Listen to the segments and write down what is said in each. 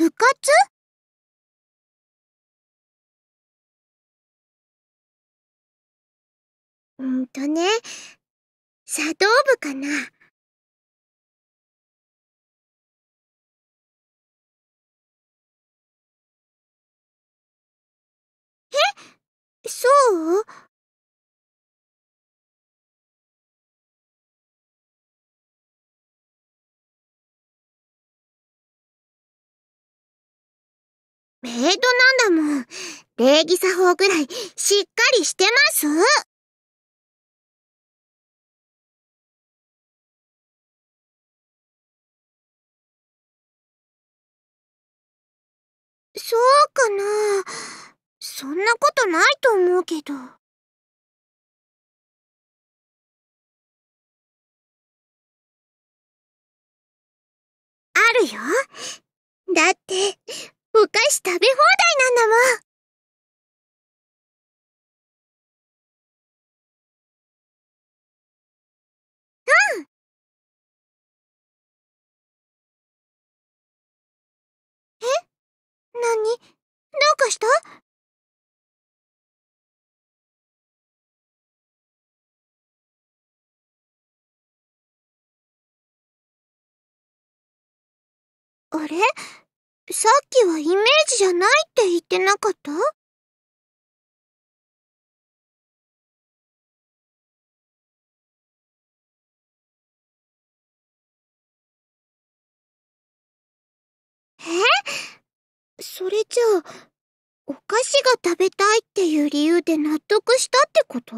部活うんとね、茶道部かな。えそうメイドなんだもん。礼儀作法ぐらいしっかりしてますそうかなそんなことないと思うけど。あるよ。だって、お菓子食べ放題なんだもん。何どうかしたあれさっきはイメージじゃないって言ってなかったえそれじゃあ、お菓子が食べたいっていう理由で納得したってこと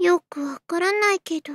よくわからないけど。